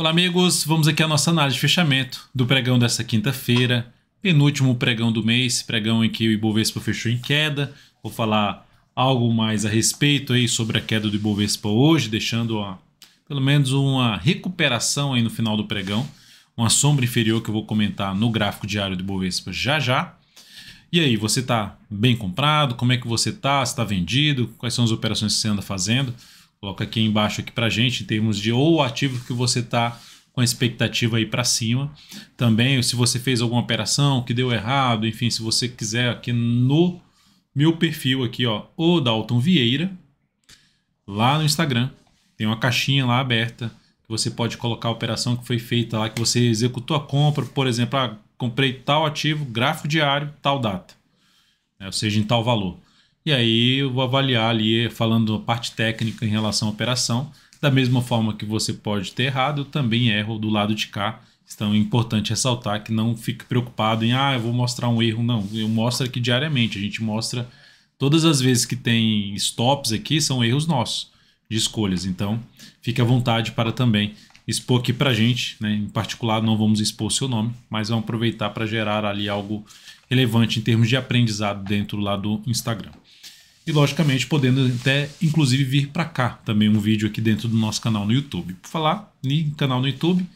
Olá, amigos. Vamos aqui à nossa análise de fechamento do pregão dessa quinta-feira, penúltimo pregão do mês, pregão em que o Ibovespa fechou em queda. Vou falar algo mais a respeito aí sobre a queda do Ibovespa hoje, deixando a, pelo menos uma recuperação aí no final do pregão, uma sombra inferior que eu vou comentar no gráfico diário do Ibovespa já já. E aí, você está bem comprado? Como é que você está? Está vendido? Quais são as operações que você anda fazendo? Coloca aqui embaixo aqui para gente em termos de ou ativo que você está com a expectativa aí para cima. Também se você fez alguma operação que deu errado, enfim, se você quiser aqui no meu perfil aqui, ó, o Dalton Vieira, lá no Instagram, tem uma caixinha lá aberta que você pode colocar a operação que foi feita lá, que você executou a compra, por exemplo, ah, comprei tal ativo, gráfico diário, tal data, né? ou seja, em tal valor. E aí eu vou avaliar ali, falando a parte técnica em relação à operação. Da mesma forma que você pode ter errado, eu também erro do lado de cá. Então é importante ressaltar que não fique preocupado em, ah, eu vou mostrar um erro. Não, eu mostro aqui diariamente. A gente mostra todas as vezes que tem stops aqui, são erros nossos de escolhas. Então fique à vontade para também expor aqui para a gente. Né? Em particular, não vamos expor seu nome, mas vamos aproveitar para gerar ali algo relevante em termos de aprendizado dentro lá do Instagram e logicamente podendo até inclusive vir para cá também um vídeo aqui dentro do nosso canal no YouTube. Por falar em canal no YouTube,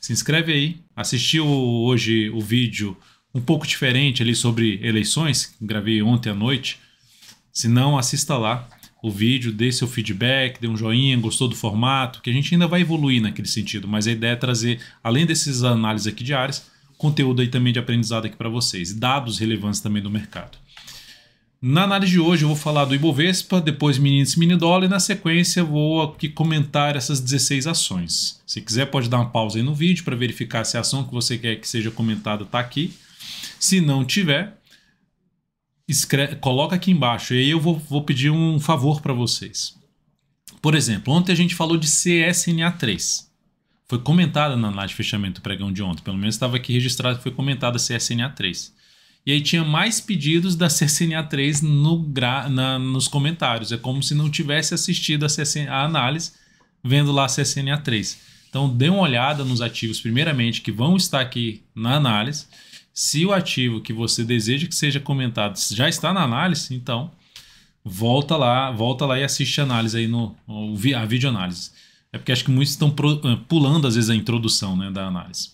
se inscreve aí, assistiu hoje o vídeo um pouco diferente ali sobre eleições, gravei ontem à noite. Se não, assista lá o vídeo, dê seu feedback, dê um joinha, gostou do formato, que a gente ainda vai evoluir naquele sentido, mas a ideia é trazer, além desses análises aqui diárias, conteúdo aí também de aprendizado aqui para vocês, dados relevantes também do mercado. Na análise de hoje eu vou falar do Ibovespa, depois mini índice mini dólar e na sequência vou aqui comentar essas 16 ações. Se quiser pode dar uma pausa aí no vídeo para verificar se a ação que você quer que seja comentada está aqui. Se não tiver, escreve, coloca aqui embaixo e aí eu vou, vou pedir um favor para vocês. Por exemplo, ontem a gente falou de CSNA3. Foi comentada na análise de fechamento do pregão de ontem, pelo menos estava aqui registrado que foi comentada a CSNA3. E aí tinha mais pedidos da CCNA 3 no gra, na, nos comentários. É como se não tivesse assistido a, a análise vendo lá a CCNA 3. Então dê uma olhada nos ativos, primeiramente, que vão estar aqui na análise. Se o ativo que você deseja que seja comentado já está na análise, então volta lá, volta lá e assiste a análise aí no a videoanálise. É porque acho que muitos estão eh, pulando às vezes a introdução né, da análise.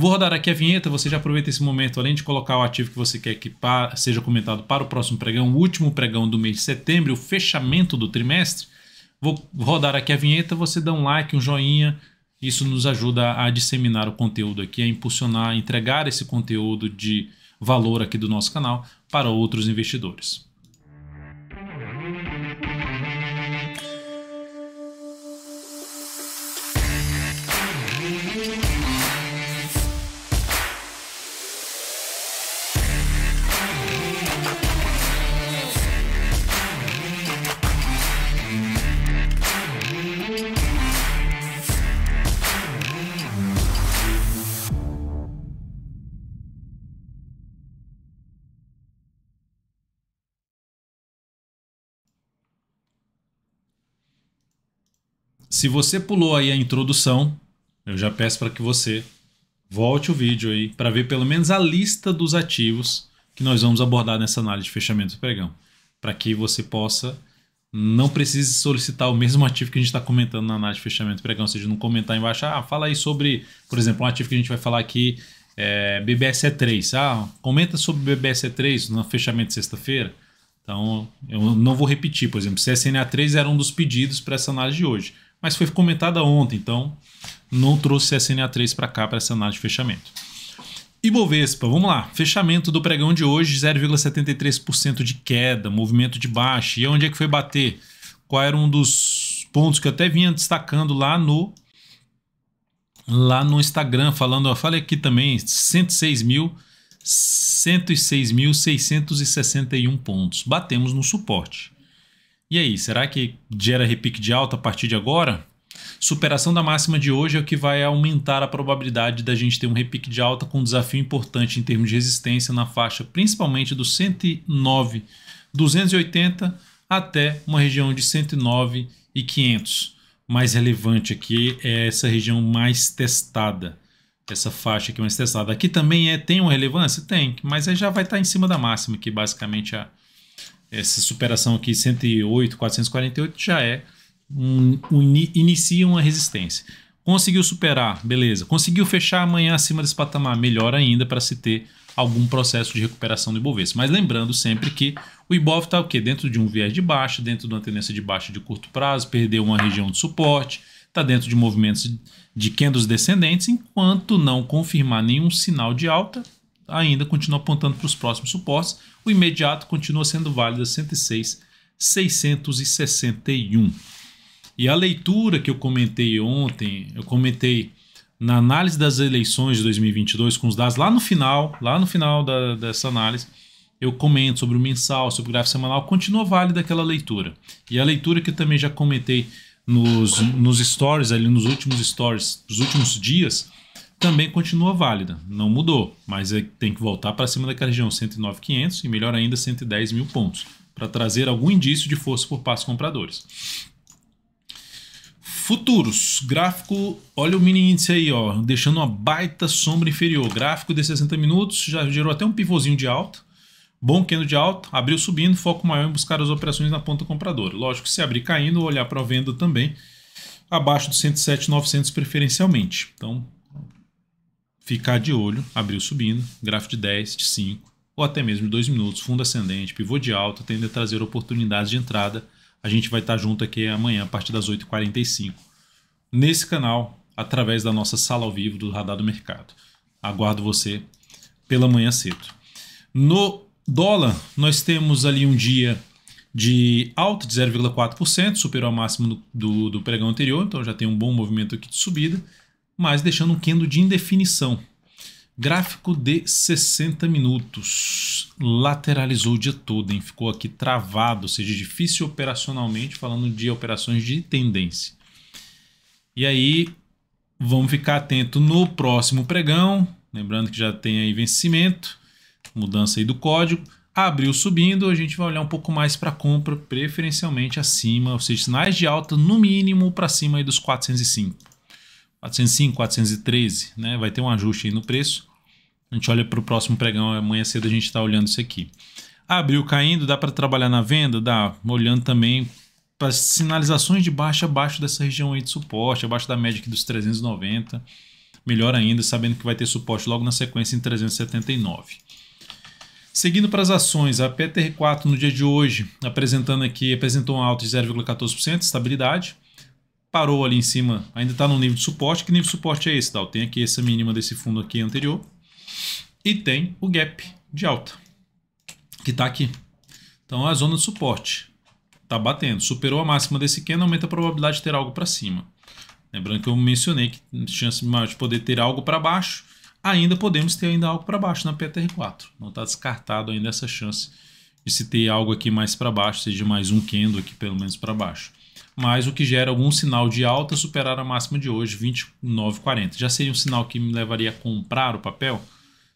Vou rodar aqui a vinheta, você já aproveita esse momento, além de colocar o ativo que você quer que seja comentado para o próximo pregão, o último pregão do mês de setembro, o fechamento do trimestre. Vou rodar aqui a vinheta, você dá um like, um joinha, isso nos ajuda a disseminar o conteúdo aqui, a impulsionar, a entregar esse conteúdo de valor aqui do nosso canal para outros investidores. Se você pulou aí a introdução, eu já peço para que você volte o vídeo aí para ver pelo menos a lista dos ativos que nós vamos abordar nessa análise de fechamento do pregão, para que você possa não precise solicitar o mesmo ativo que a gente está comentando na análise de fechamento do pregão, ou seja, não comentar embaixo, ah, fala aí sobre, por exemplo, um ativo que a gente vai falar aqui é BBSE3, ah, comenta sobre BBSE3 no fechamento de sexta-feira. Então, eu não vou repetir, por exemplo, CSNA3 era um dos pedidos para essa análise de hoje mas foi comentada ontem, então não trouxe SNA3 para cá para essa análise de fechamento. Ibovespa, vamos lá. Fechamento do pregão de hoje, 0,73% de queda, movimento de baixa. E onde é que foi bater? Qual era um dos pontos que eu até vinha destacando lá no lá no Instagram, falando, eu falei aqui também, 106 mil 106.661 pontos. Batemos no suporte. E aí, será que gera repique de alta a partir de agora? Superação da máxima de hoje é o que vai aumentar a probabilidade da gente ter um repique de alta com um desafio importante em termos de resistência na faixa, principalmente do 109, 280 até uma região de 109 e 500. Mais relevante aqui é essa região mais testada, essa faixa aqui mais testada. Aqui também é, tem uma relevância? Tem, mas aí já vai estar em cima da máxima, que basicamente é a essa superação aqui 108, 448 já é um, um, inicia uma resistência. Conseguiu superar, beleza. Conseguiu fechar amanhã acima desse patamar, melhor ainda para se ter algum processo de recuperação do Ibovespa. Mas lembrando sempre que o Ibov está o quê? Dentro de um viés de baixa, dentro de uma tendência de baixa de curto prazo, perdeu uma região de suporte, está dentro de movimentos de candles descendentes, enquanto não confirmar nenhum sinal de alta, ainda continua apontando para os próximos suportes. O imediato continua sendo válido a 106,661. E a leitura que eu comentei ontem, eu comentei na análise das eleições de 2022 com os dados lá no final, lá no final da, dessa análise, eu comento sobre o mensal, sobre o gráfico semanal, continua válida aquela leitura. E a leitura que eu também já comentei nos, nos stories, ali nos últimos stories, nos últimos dias, também continua válida, não mudou, mas é, tem que voltar para cima daquela região 109.500 e melhor ainda 110 mil pontos, para trazer algum indício de força por parte compradores. Futuros, gráfico, olha o mini índice aí, ó, deixando uma baita sombra inferior. Gráfico de 60 minutos, já gerou até um pivôzinho de alta, bom candle de alta, abriu subindo, foco maior em buscar as operações na ponta compradora. Lógico, se abrir caindo, olhar para a venda também, abaixo do 107.900 preferencialmente. Então, ficar de olho, abriu subindo, gráfico de 10, de 5 ou até mesmo de 2 minutos, fundo ascendente, pivô de alta, tende a trazer oportunidades de entrada. A gente vai estar junto aqui amanhã a partir das 8h45 nesse canal, através da nossa sala ao vivo do Radar do Mercado. Aguardo você pela manhã cedo. No dólar, nós temos ali um dia de alta de 0,4%, superou a máxima do, do, do pregão anterior, então já tem um bom movimento aqui de subida mas deixando um quendo de indefinição. Gráfico de 60 minutos, lateralizou o dia todo, hein? ficou aqui travado, ou seja, difícil operacionalmente, falando de operações de tendência. E aí, vamos ficar atento no próximo pregão, lembrando que já tem aí vencimento, mudança aí do código, abriu subindo, a gente vai olhar um pouco mais para compra, preferencialmente acima, ou seja, sinais de alta no mínimo para cima aí dos 405. 405, 413, né? Vai ter um ajuste aí no preço. A gente olha para o próximo pregão, amanhã cedo a gente está olhando isso aqui. Ah, Abriu caindo, dá para trabalhar na venda? Dá. Olhando também para sinalizações de baixa abaixo dessa região aí de suporte, abaixo da média aqui dos 390. Melhor ainda, sabendo que vai ter suporte logo na sequência em 379. Seguindo para as ações, a PTR4 no dia de hoje apresentando aqui, apresentou uma alta de 0,14%, estabilidade parou ali em cima, ainda está no nível de suporte. Que nível de suporte é esse, Dal? Tem aqui essa mínima desse fundo aqui anterior e tem o gap de alta, que está aqui. Então é a zona de suporte está batendo, superou a máxima desse candle, aumenta a probabilidade de ter algo para cima. Lembrando que eu mencionei que chance maior de poder ter algo para baixo, ainda podemos ter ainda algo para baixo na PTR4. Não está descartado ainda essa chance de se ter algo aqui mais para baixo, seja mais um candle aqui pelo menos para baixo mas o que gera algum sinal de alta superar a máxima de hoje, 29,40. Já seria um sinal que me levaria a comprar o papel,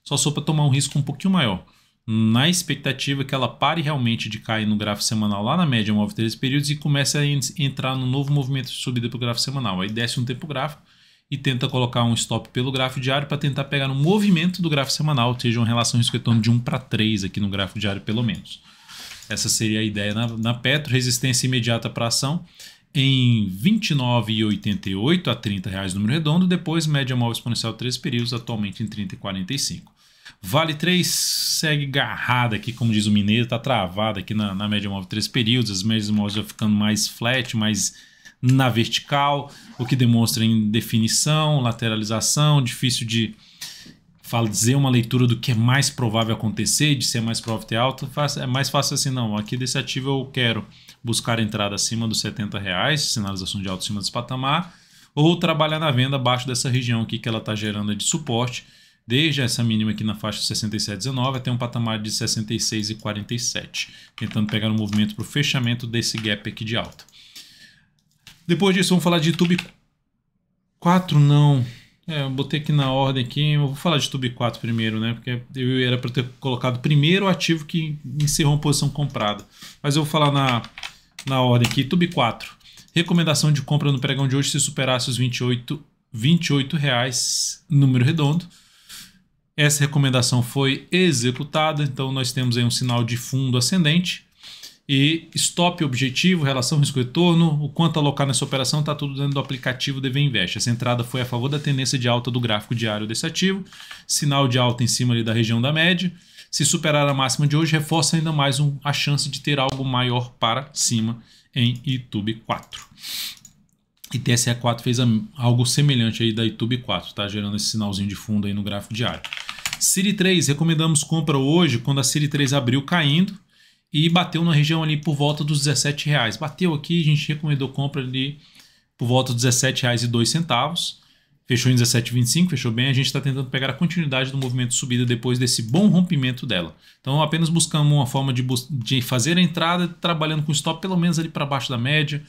só sou para tomar um risco um pouquinho maior. Na expectativa que ela pare realmente de cair no gráfico semanal lá na média móvel 13 períodos e comece a entrar no novo movimento de subida para o gráfico semanal. Aí desce um tempo gráfico e tenta colocar um stop pelo gráfico diário para tentar pegar no movimento do gráfico semanal, ou seja, uma relação risco-retorno de 1 para 3 aqui no gráfico diário pelo menos. Essa seria a ideia na, na Petro, resistência imediata para ação em 29,88 a 30 reais número redondo, depois média móvel exponencial 3 períodos, atualmente em 30,45. Vale 3 segue garrada aqui, como diz o mineiro, está travada aqui na, na média móvel 3 períodos, as médias móveis já ficando mais flat, mais na vertical, o que demonstra indefinição, lateralização, difícil de, fazer uma leitura do que é mais provável acontecer, de ser mais provável ter alta, é mais fácil assim, não, aqui desse ativo eu quero buscar entrada acima dos 70 reais, sinalização de alta acima desse patamar, ou trabalhar na venda abaixo dessa região aqui que ela está gerando de suporte, desde essa mínima aqui na faixa de 67,19 até um patamar de 66,47, tentando pegar um movimento para o fechamento desse gap aqui de alta. Depois disso, vamos falar de YouTube 4, não, é, eu botei aqui na ordem aqui, eu vou falar de Tube 4 primeiro, né? Porque eu era para ter colocado primeiro o ativo que encerrou a posição comprada. Mas eu vou falar na, na ordem aqui, Tube 4. Recomendação de compra no pregão de hoje se superasse os 28, 28 reais, número redondo. Essa recomendação foi executada, então nós temos aí um sinal de fundo ascendente e stop objetivo, relação risco-retorno, o quanto alocar nessa operação está tudo dentro do aplicativo DV Invest. Essa entrada foi a favor da tendência de alta do gráfico diário desse ativo, sinal de alta em cima ali da região da média. Se superar a máxima de hoje, reforça ainda mais um, a chance de ter algo maior para cima em YouTube 4. E TSE 4 fez algo semelhante aí da YouTube 4, tá gerando esse sinalzinho de fundo aí no gráfico diário. Siri 3, recomendamos compra hoje quando a Siri 3 abriu caindo e bateu na região ali por volta dos 17 reais. Bateu aqui, a gente recomendou compra ali por volta dos 17 reais e dois centavos. Fechou em 17,25, fechou bem. A gente está tentando pegar a continuidade do movimento de subida depois desse bom rompimento dela. Então apenas buscamos uma forma de, de fazer a entrada trabalhando com stop pelo menos ali para baixo da média,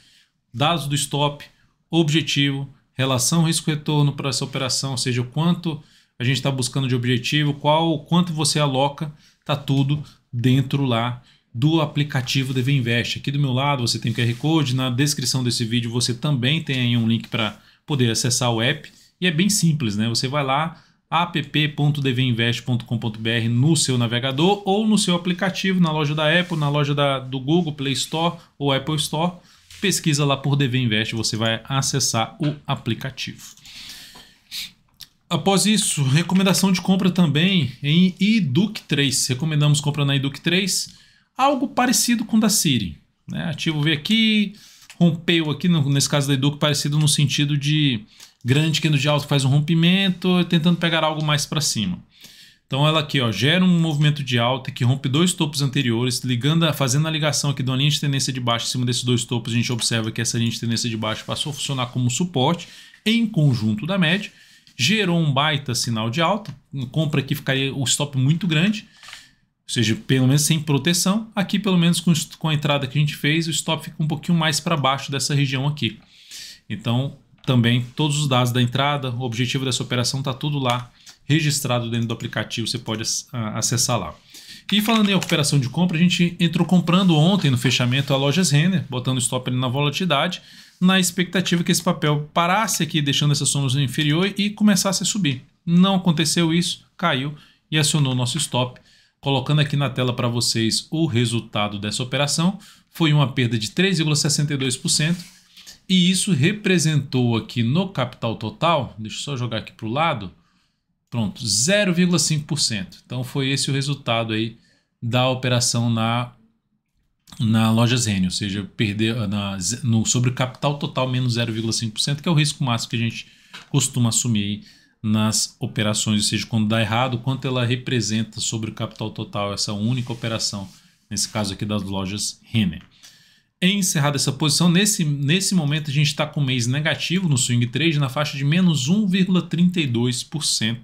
dados do stop, objetivo, relação risco-retorno para essa operação, ou seja, o quanto a gente está buscando de objetivo, qual quanto você aloca, tá tudo dentro lá do aplicativo DV Invest. Aqui do meu lado você tem o QR Code, na descrição desse vídeo você também tem aí um link para poder acessar o app. E é bem simples, né? Você vai lá, app.dvinvest.com.br no seu navegador ou no seu aplicativo, na loja da Apple, na loja da, do Google Play Store ou Apple Store. Pesquisa lá por DV Invest, você vai acessar o aplicativo. Após isso, recomendação de compra também em Educ 3. Recomendamos compra na Educ 3 algo parecido com o da Siri. Né? Ativo V aqui, rompeu aqui, no, nesse caso da Educo, parecido no sentido de grande é no de alto faz um rompimento, tentando pegar algo mais para cima. Então ela aqui ó, gera um movimento de alta que rompe dois topos anteriores, ligando, fazendo a ligação aqui de uma linha de tendência de baixo em cima desses dois topos, a gente observa que essa linha de tendência de baixo passou a funcionar como suporte em conjunto da média, gerou um baita sinal de alta, compra que ficaria o stop muito grande, ou seja, pelo menos sem proteção. Aqui, pelo menos com, com a entrada que a gente fez, o stop fica um pouquinho mais para baixo dessa região aqui. Então, também todos os dados da entrada, o objetivo dessa operação está tudo lá registrado dentro do aplicativo, você pode ah, acessar lá. E falando em operação de compra, a gente entrou comprando ontem no fechamento a Lojas Renner, botando stop na volatilidade, na expectativa que esse papel parasse aqui, deixando essas somas inferior e começasse a subir. Não aconteceu isso, caiu e acionou nosso stop colocando aqui na tela para vocês o resultado dessa operação, foi uma perda de 3,62%, e isso representou aqui no capital total, deixa eu só jogar aqui para o lado, pronto, 0,5%. Então foi esse o resultado aí da operação na, na loja Zen, ou seja, perder na, no, sobre o capital total menos 0,5%, que é o risco máximo que a gente costuma assumir nas operações, ou seja, quando dá errado, quanto ela representa sobre o capital total, essa única operação, nesse caso aqui das lojas Renner. Encerrada essa posição, nesse, nesse momento a gente está com um mês negativo no swing trade na faixa de menos 1,32%.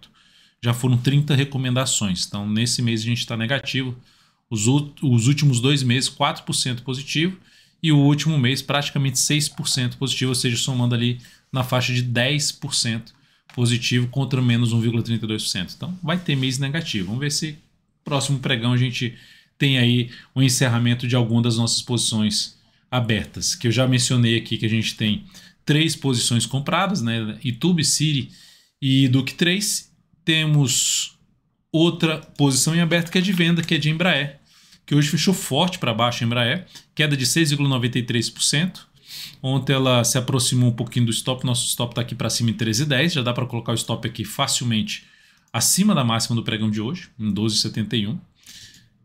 Já foram 30 recomendações, então nesse mês a gente está negativo. Os, os últimos dois meses, 4% positivo e o último mês praticamente 6% positivo, ou seja, somando ali na faixa de 10% positivo contra menos 1,32%. Então vai ter mês negativo. Vamos ver se próximo pregão a gente tem aí o um encerramento de alguma das nossas posições abertas, que eu já mencionei aqui que a gente tem três posições compradas, né? YouTube, Siri e Duke 3. Temos outra posição em aberto que é de venda, que é de Embraer, que hoje fechou forte para baixo Embraer, queda de 6,93%. Ontem ela se aproximou um pouquinho do stop, nosso stop está aqui para cima em 13,10, já dá para colocar o stop aqui facilmente acima da máxima do pregão de hoje, em 12,71,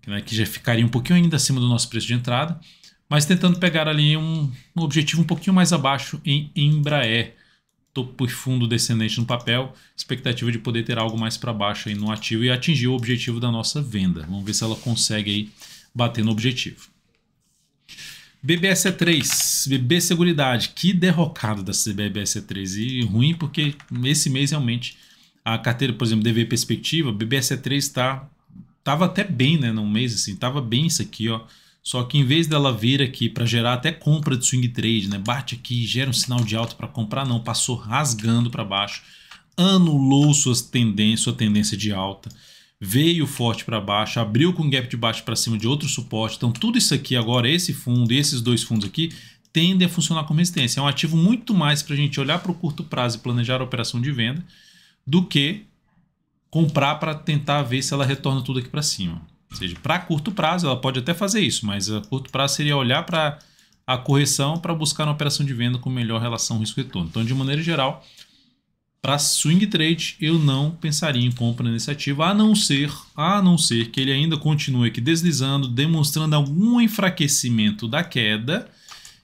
né, que já ficaria um pouquinho ainda acima do nosso preço de entrada, mas tentando pegar ali um, um objetivo um pouquinho mais abaixo em Embraer, topo e fundo descendente no papel, expectativa de poder ter algo mais para baixo aí no ativo e atingir o objetivo da nossa venda. Vamos ver se ela consegue aí bater no objetivo. BBSE3, BB Seguridade, que derrocado da BBSE3 e ruim porque esse mês realmente a carteira, por exemplo, DV Perspectiva, BBSE3 tá tava até bem, né, num mês assim, tava bem isso aqui, ó. Só que em vez dela vir aqui para gerar até compra de swing trade, né, bate aqui, gera um sinal de alta para comprar, não, passou rasgando para baixo, anulou suas tendência, sua tendência de alta veio forte para baixo, abriu com gap de baixo para cima de outro suporte. Então tudo isso aqui agora, esse fundo e esses dois fundos aqui, tendem a funcionar como resistência. É um ativo muito mais para a gente olhar para o curto prazo e planejar a operação de venda do que comprar para tentar ver se ela retorna tudo aqui para cima. Ou seja, para curto prazo ela pode até fazer isso, mas a curto prazo seria olhar para a correção para buscar uma operação de venda com melhor relação risco-retorno. Então, de maneira geral, para swing trade, eu não pensaria em compra nesse ativo, a não ser, a não ser que ele ainda continue aqui deslizando, demonstrando algum enfraquecimento da queda,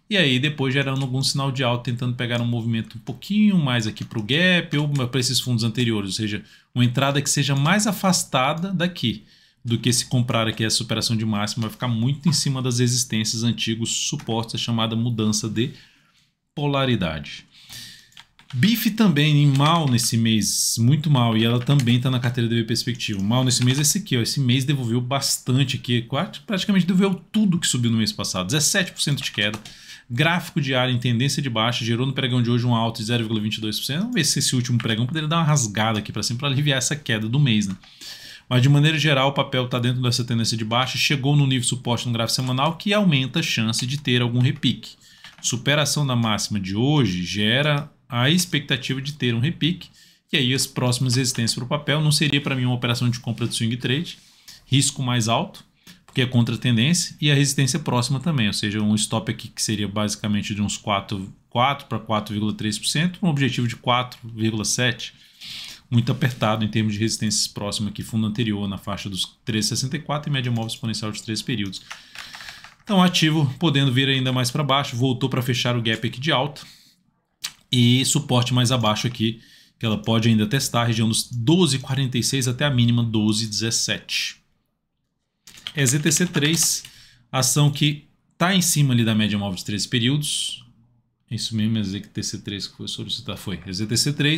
e aí depois gerando algum sinal de alta, tentando pegar um movimento um pouquinho mais aqui para o gap ou para esses fundos anteriores, ou seja, uma entrada que seja mais afastada daqui do que se comprar aqui a superação de máximo, vai ficar muito em cima das resistências antigos suportes, a chamada mudança de polaridade. Bife também, mal nesse mês, muito mal. E ela também tá na carteira do Perspectivo. Mal nesse mês é esse aqui, ó. Esse mês devolveu bastante aqui. Praticamente devolveu tudo que subiu no mês passado. 17% de queda. Gráfico diário em tendência de baixa. Gerou no pregão de hoje um alto de 0,22%. Vamos ver se esse último pregão poderia dar uma rasgada aqui para cima para aliviar essa queda do mês, né? Mas de maneira geral, o papel está dentro dessa tendência de baixa, chegou no nível suporte no gráfico semanal que aumenta a chance de ter algum repique. Superação da máxima de hoje gera a expectativa de ter um repique, e aí as próximas resistências para o papel não seria para mim uma operação de compra de swing trade, risco mais alto, porque é contra a tendência, e a resistência próxima também, ou seja, um stop aqui que seria basicamente de uns 4, 4 para 4,3%, um objetivo de 4,7%, muito apertado em termos de resistências próxima aqui, fundo anterior na faixa dos 3,64 e média móvel exponencial de 3 períodos. Então ativo, podendo vir ainda mais para baixo, voltou para fechar o gap aqui de alta, e suporte mais abaixo aqui, que ela pode ainda testar, região dos 12,46 até a mínima 12,17. É ZTC3, ação que está em cima ali da média móvel de 13 períodos. É isso mesmo, é ZTC3 que foi solicitado, foi. É ZTC3,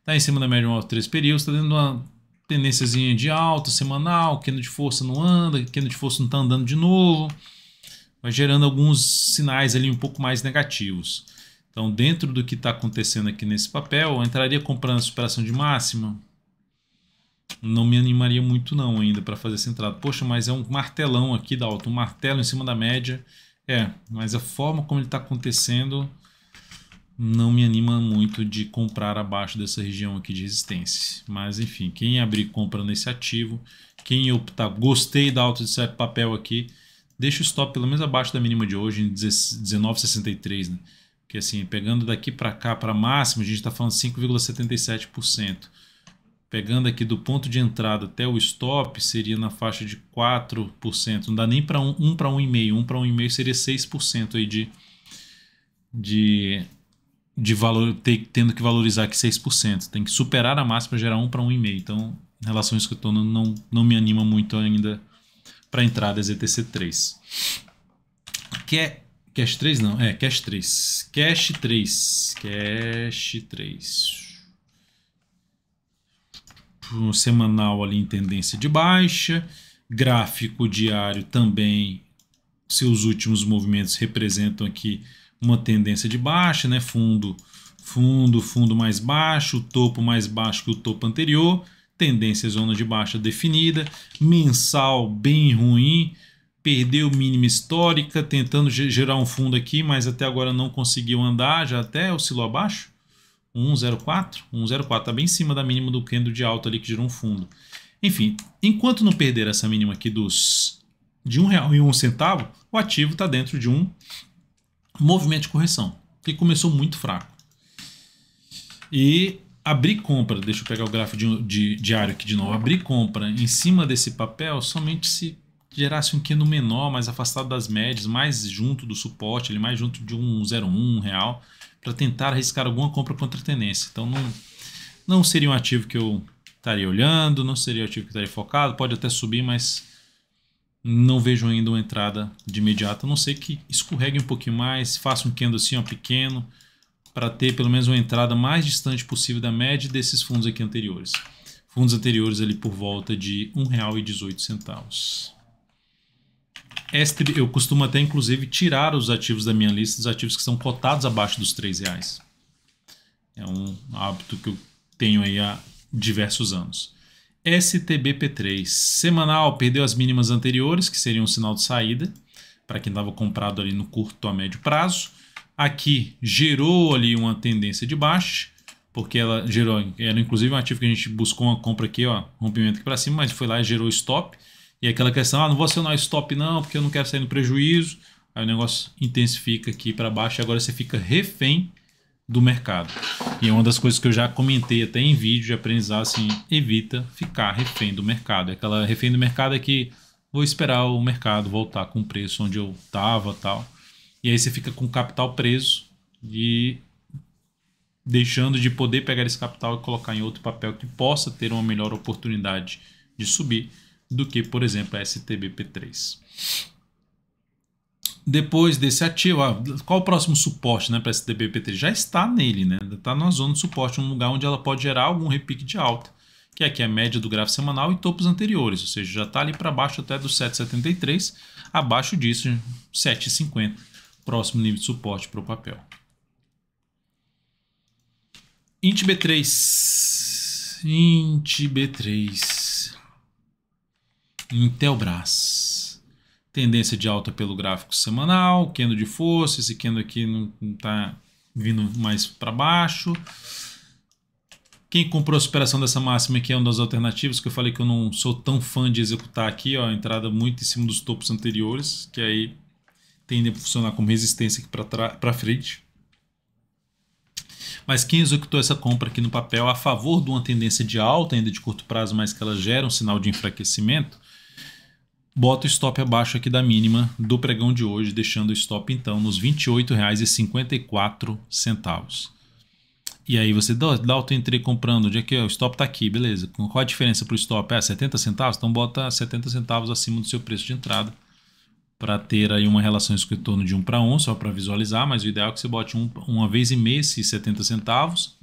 está em cima da média móvel de 13 períodos, está dando uma tendênciazinha de alta semanal, queno de força não anda, queno de força não está andando de novo. Vai gerando alguns sinais ali um pouco mais negativos. Então, dentro do que está acontecendo aqui nesse papel, eu entraria comprando a superação de máxima? Não me animaria muito não ainda para fazer essa entrada. Poxa, mas é um martelão aqui da alta, um martelo em cima da média. É, mas a forma como ele está acontecendo não me anima muito de comprar abaixo dessa região aqui de resistência. Mas enfim, quem abrir compra nesse ativo, quem optar, gostei da alta desse papel aqui, deixa o stop pelo menos abaixo da mínima de hoje, em 19,63, né? que assim, pegando daqui para cá para máximo, a gente está falando 5,77%. Pegando aqui do ponto de entrada até o stop, seria na faixa de 4%. Não dá nem para 1, para 1,5. 1 para 1,5 seria 6% aí de, de, de valor, ter, tendo que valorizar aqui 6%. Tem que superar a máxima para gerar 1 para 1,5. Então, em relação a isso que eu estou, não, não, não me anima muito ainda para entradas ETC3. Que é Cache 3 não, é, cache 3. Cache 3. Cache 3. Um semanal ali em tendência de baixa. Gráfico diário também. Seus últimos movimentos representam aqui uma tendência de baixa, né? Fundo, fundo, fundo mais baixo, topo mais baixo que o topo anterior. Tendência zona de baixa definida. Mensal bem ruim perdeu mínima histórica, tentando gerar um fundo aqui, mas até agora não conseguiu andar, já até oscilou abaixo. 104, 104, tá bem em cima da mínima do candle de alta ali que gerou um fundo. Enfim, enquanto não perder essa mínima aqui dos de R$1,01, o ativo está dentro de um movimento de correção, que começou muito fraco. E abrir compra, deixa eu pegar o gráfico de, de, diário aqui de novo, abrir compra em cima desse papel somente se gerasse um quino menor, mais afastado das médias, mais junto do suporte, ali mais junto de um 0,1 real, para tentar arriscar alguma compra contra tendência. Então não, não seria um ativo que eu estaria olhando, não seria um ativo que estaria focado, pode até subir, mas não vejo ainda uma entrada de imediato, a não ser que escorregue um pouquinho mais, faça um candle assim ó, pequeno, para ter pelo menos uma entrada mais distante possível da média desses fundos aqui anteriores. Fundos anteriores ali por volta de R$ 1,18 eu costumo até inclusive tirar os ativos da minha lista, os ativos que são cotados abaixo dos 3 reais. É um hábito que eu tenho aí há diversos anos. STBP3, semanal, perdeu as mínimas anteriores, que seria um sinal de saída, para quem estava comprado ali no curto a médio prazo. Aqui gerou ali uma tendência de baixa, porque ela gerou, era inclusive um ativo que a gente buscou uma compra aqui, ó, rompimento aqui para cima, mas foi lá e gerou stop. E aquela questão, ah, não vou acionar stop não, porque eu não quero sair no prejuízo. Aí o negócio intensifica aqui para baixo e agora você fica refém do mercado. E é uma das coisas que eu já comentei até em vídeo de aprendizado, assim, evita ficar refém do mercado. É aquela refém do mercado é que vou esperar o mercado voltar com o preço onde eu estava tal. E aí você fica com o capital preso e deixando de poder pegar esse capital e colocar em outro papel que possa ter uma melhor oportunidade de subir do que, por exemplo, a STBP3. Depois desse ativo, ah, qual o próximo suporte né, para a STBP3? Já está nele, né? está na zona de suporte, um lugar onde ela pode gerar algum repique de alta, que aqui é a média do gráfico semanal e topos anteriores, ou seja, já está ali para baixo até do 7,73, abaixo disso, 7,50, próximo nível de suporte para o papel. Int B3. Int B3. Intelbras. Tendência de alta pelo gráfico semanal, Kendo de força, esse Kendo aqui não está vindo mais para baixo. Quem comprou a superação dessa máxima aqui é uma das alternativas que eu falei que eu não sou tão fã de executar aqui, ó, entrada muito em cima dos topos anteriores, que aí tende a funcionar como resistência aqui para frente. Mas quem executou essa compra aqui no papel a favor de uma tendência de alta, ainda de curto prazo, mas que ela gera um sinal de enfraquecimento, bota o stop abaixo aqui da mínima do pregão de hoje, deixando o stop então nos R$ 28,54. E aí você dá, dá auto-entry comprando, onde é que é? o stop está aqui, beleza. Qual a diferença para o stop? É 70 centavos? Então bota 70 centavos acima do seu preço de entrada para ter aí uma relação em torno de 1 para 1, só para visualizar, mas o ideal é que você bote um, uma vez e meia esses 70 centavos,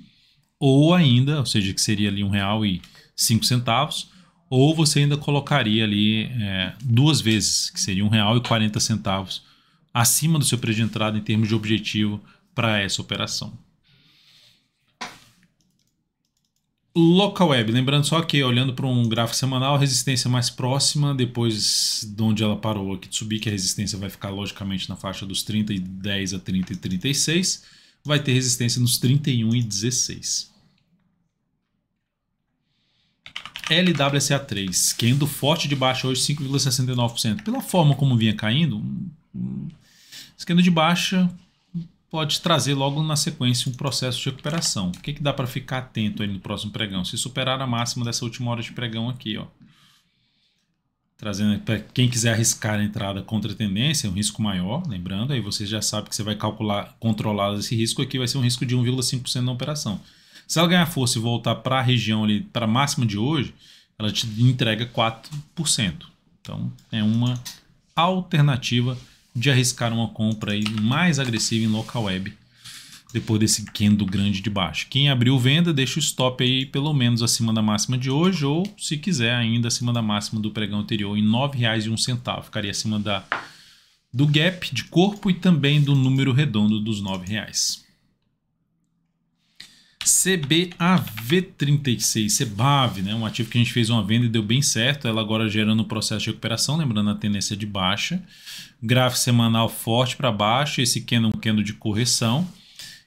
ou ainda, ou seja, que seria ali R$ 1,05, ou você ainda colocaria ali é, duas vezes, que seria centavos acima do seu preço de entrada em termos de objetivo para essa operação. Local Web, lembrando só que olhando para um gráfico semanal, a resistência mais próxima, depois de onde ela parou aqui de subir, que a resistência vai ficar logicamente na faixa dos 30 e 10 a 30 e 36, vai ter resistência nos 31 e 16. LWSA3, caindo é forte de baixa hoje 5,69%. Pela forma como vinha caindo, esse hum, hum, de baixa pode trazer logo na sequência um processo de recuperação. O que, que dá para ficar atento aí no próximo pregão? Se superar a máxima dessa última hora de pregão aqui, ó. Trazendo para quem quiser arriscar a entrada contra a tendência, é um risco maior, lembrando, aí você já sabe que você vai calcular, controlar esse risco aqui, vai ser um risco de 1,5% na operação. Se ela ganhar força e voltar para a região ali, para a máxima de hoje, ela te entrega 4%. Então é uma alternativa de arriscar uma compra aí mais agressiva em local web depois desse candle grande de baixo. Quem abriu venda, deixa o stop aí pelo menos acima da máxima de hoje ou, se quiser, ainda acima da máxima do pregão anterior em R$ 9,01. Ficaria acima da, do gap de corpo e também do número redondo dos R$ 9,00. CBAV36, CBAV, né? um ativo que a gente fez uma venda e deu bem certo, ela agora gerando um processo de recuperação, lembrando a tendência é de baixa, gráfico semanal forte para baixo, esse candle um candle de correção,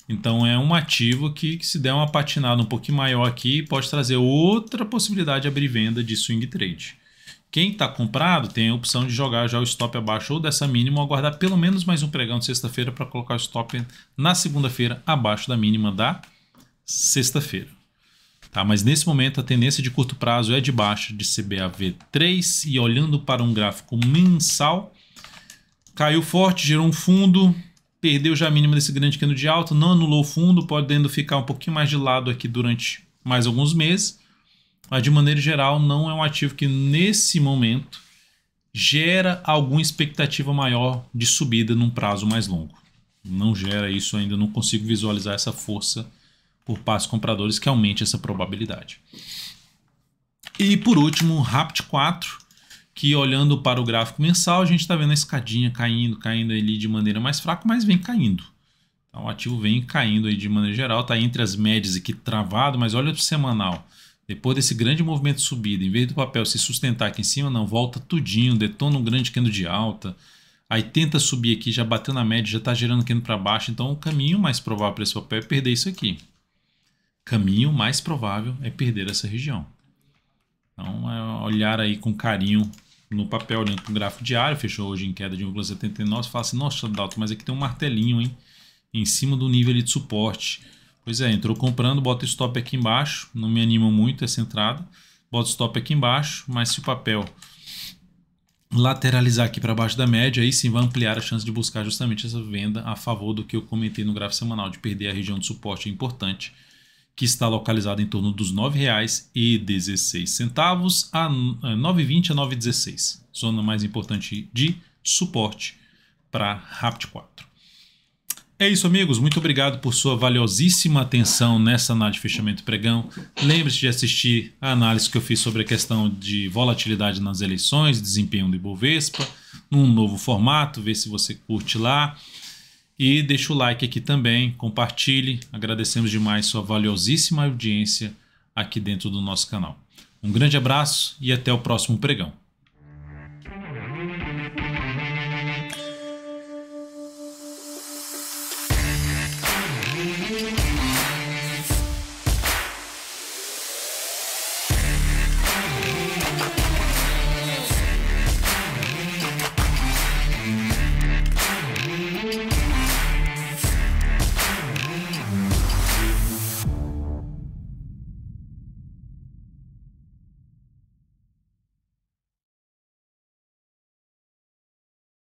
então é um ativo que, que, se der uma patinada um pouquinho maior aqui, pode trazer outra possibilidade de abrir venda de swing trade. Quem está comprado tem a opção de jogar já o stop abaixo ou dessa mínima, ou aguardar pelo menos mais um pregão de sexta-feira para colocar o stop na segunda-feira abaixo da mínima da tá? sexta-feira. Tá, mas nesse momento a tendência de curto prazo é de baixa de CBAV3 e olhando para um gráfico mensal, caiu forte, gerou um fundo, perdeu já a mínima desse grande cano de alto, não anulou o fundo, podendo ficar um pouquinho mais de lado aqui durante mais alguns meses, mas de maneira geral não é um ativo que nesse momento gera alguma expectativa maior de subida num prazo mais longo. Não gera isso ainda, não consigo visualizar essa força por pares compradores que aumente essa probabilidade. E por último, Rapt 4, que olhando para o gráfico mensal, a gente está vendo a escadinha caindo, caindo ali de maneira mais fraca, mas vem caindo. Então, o ativo vem caindo aí de maneira geral, está entre as médias aqui travado, mas olha o semanal. Depois desse grande movimento subida, em vez do papel se sustentar aqui em cima, não, volta tudinho, detona um grande candle de alta. Aí tenta subir aqui, já bateu na média, já está gerando candle para baixo. Então o caminho mais provável para esse papel é perder isso aqui caminho mais provável é perder essa região. Então, é olhar aí com carinho no papel, olhando para o gráfico diário, fechou hoje em queda de 1,79, fala assim, nossa, Dalton, mas aqui tem um martelinho, hein? Em cima do nível ali de suporte. Pois é, entrou comprando, bota stop aqui embaixo, não me anima muito essa entrada, bota stop aqui embaixo, mas se o papel lateralizar aqui para baixo da média, aí sim vai ampliar a chance de buscar justamente essa venda a favor do que eu comentei no gráfico semanal, de perder a região de suporte é importante, que está localizado em torno dos R$ 9,16 a R$ eh, 9,20 a R$ 9,16, zona mais importante de suporte para Rapt 4. É isso, amigos. Muito obrigado por sua valiosíssima atenção nessa análise de fechamento pregão. Lembre-se de assistir a análise que eu fiz sobre a questão de volatilidade nas eleições, desempenho do Ibovespa, num novo formato, ver se você curte lá. E deixa o like aqui também, compartilhe. Agradecemos demais sua valiosíssima audiência aqui dentro do nosso canal. Um grande abraço e até o próximo pregão.